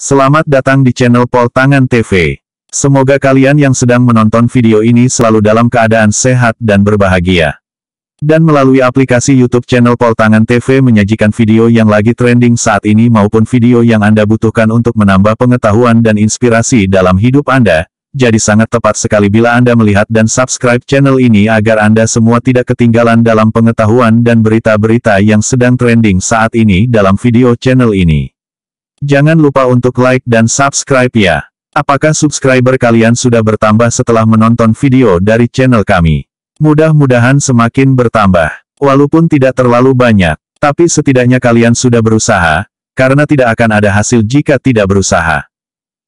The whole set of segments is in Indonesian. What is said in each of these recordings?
Selamat datang di channel Pol Tangan TV. Semoga kalian yang sedang menonton video ini selalu dalam keadaan sehat dan berbahagia. Dan melalui aplikasi YouTube channel Pol Tangan TV menyajikan video yang lagi trending saat ini maupun video yang Anda butuhkan untuk menambah pengetahuan dan inspirasi dalam hidup Anda. Jadi sangat tepat sekali bila Anda melihat dan subscribe channel ini agar Anda semua tidak ketinggalan dalam pengetahuan dan berita-berita yang sedang trending saat ini dalam video channel ini. Jangan lupa untuk like dan subscribe ya. Apakah subscriber kalian sudah bertambah setelah menonton video dari channel kami? Mudah-mudahan semakin bertambah. Walaupun tidak terlalu banyak, tapi setidaknya kalian sudah berusaha, karena tidak akan ada hasil jika tidak berusaha.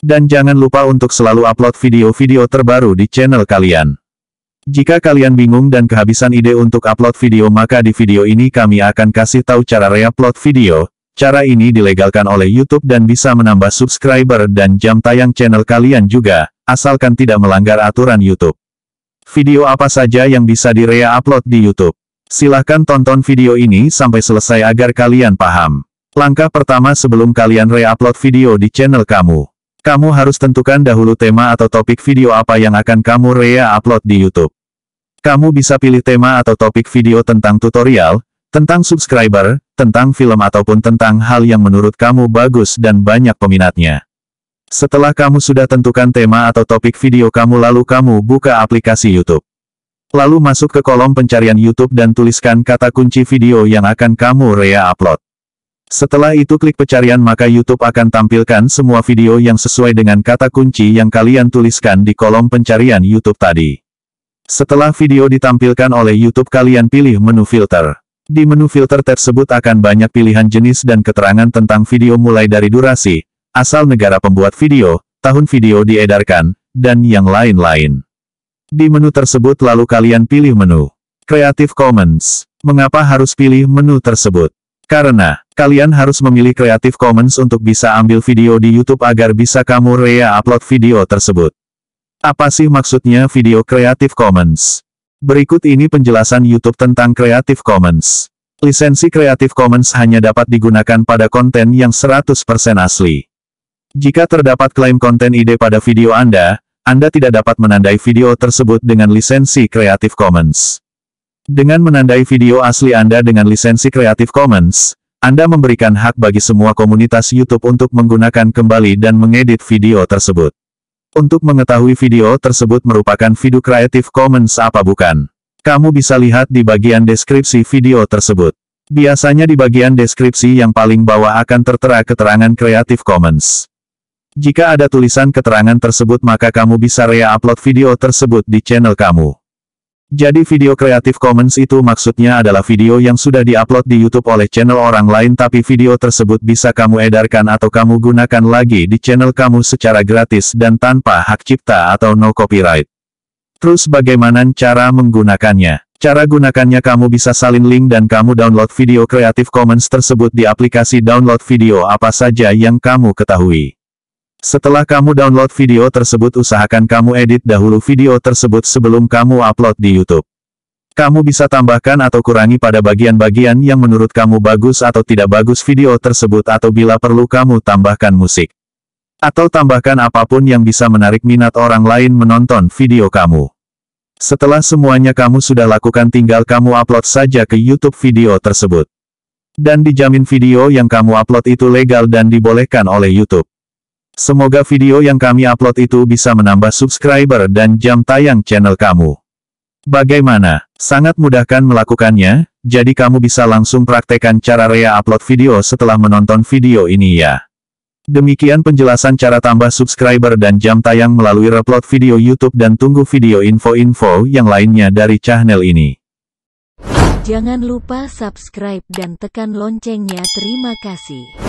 Dan jangan lupa untuk selalu upload video-video terbaru di channel kalian. Jika kalian bingung dan kehabisan ide untuk upload video maka di video ini kami akan kasih tahu cara reupload video, Cara ini dilegalkan oleh YouTube dan bisa menambah subscriber dan jam tayang channel kalian juga, asalkan tidak melanggar aturan YouTube. Video apa saja yang bisa direa upload di YouTube? Silahkan tonton video ini sampai selesai agar kalian paham. Langkah pertama sebelum kalian re-upload video di channel kamu. Kamu harus tentukan dahulu tema atau topik video apa yang akan kamu re-upload di YouTube. Kamu bisa pilih tema atau topik video tentang tutorial, tentang subscriber, tentang film ataupun tentang hal yang menurut kamu bagus dan banyak peminatnya. Setelah kamu sudah tentukan tema atau topik video kamu lalu kamu buka aplikasi YouTube. Lalu masuk ke kolom pencarian YouTube dan tuliskan kata kunci video yang akan kamu rea upload. Setelah itu klik pencarian maka YouTube akan tampilkan semua video yang sesuai dengan kata kunci yang kalian tuliskan di kolom pencarian YouTube tadi. Setelah video ditampilkan oleh YouTube kalian pilih menu filter. Di menu filter tersebut akan banyak pilihan jenis dan keterangan tentang video mulai dari durasi, asal negara pembuat video, tahun video diedarkan, dan yang lain-lain. Di menu tersebut lalu kalian pilih menu Creative Commons. Mengapa harus pilih menu tersebut? Karena, kalian harus memilih Creative Commons untuk bisa ambil video di YouTube agar bisa kamu rea upload video tersebut. Apa sih maksudnya video Creative Commons? Berikut ini penjelasan YouTube tentang Creative Commons. Lisensi Creative Commons hanya dapat digunakan pada konten yang 100% asli. Jika terdapat klaim konten ide pada video Anda, Anda tidak dapat menandai video tersebut dengan lisensi Creative Commons. Dengan menandai video asli Anda dengan lisensi Creative Commons, Anda memberikan hak bagi semua komunitas YouTube untuk menggunakan kembali dan mengedit video tersebut. Untuk mengetahui video tersebut merupakan video Creative Commons apa bukan. Kamu bisa lihat di bagian deskripsi video tersebut. Biasanya di bagian deskripsi yang paling bawah akan tertera keterangan Creative Commons. Jika ada tulisan keterangan tersebut maka kamu bisa re upload video tersebut di channel kamu. Jadi video Creative Commons itu maksudnya adalah video yang sudah diupload di YouTube oleh channel orang lain tapi video tersebut bisa kamu edarkan atau kamu gunakan lagi di channel kamu secara gratis dan tanpa hak cipta atau no copyright. Terus bagaimana cara menggunakannya? Cara gunakannya kamu bisa salin link dan kamu download video Creative Commons tersebut di aplikasi download video apa saja yang kamu ketahui. Setelah kamu download video tersebut usahakan kamu edit dahulu video tersebut sebelum kamu upload di YouTube. Kamu bisa tambahkan atau kurangi pada bagian-bagian yang menurut kamu bagus atau tidak bagus video tersebut atau bila perlu kamu tambahkan musik. Atau tambahkan apapun yang bisa menarik minat orang lain menonton video kamu. Setelah semuanya kamu sudah lakukan tinggal kamu upload saja ke YouTube video tersebut. Dan dijamin video yang kamu upload itu legal dan dibolehkan oleh YouTube. Semoga video yang kami upload itu bisa menambah subscriber dan jam tayang channel kamu. Bagaimana? Sangat mudahkan melakukannya, jadi kamu bisa langsung praktekkan cara Rea upload video setelah menonton video ini ya. Demikian penjelasan cara tambah subscriber dan jam tayang melalui upload video YouTube dan tunggu video info-info yang lainnya dari channel ini. Jangan lupa subscribe dan tekan loncengnya. Terima kasih.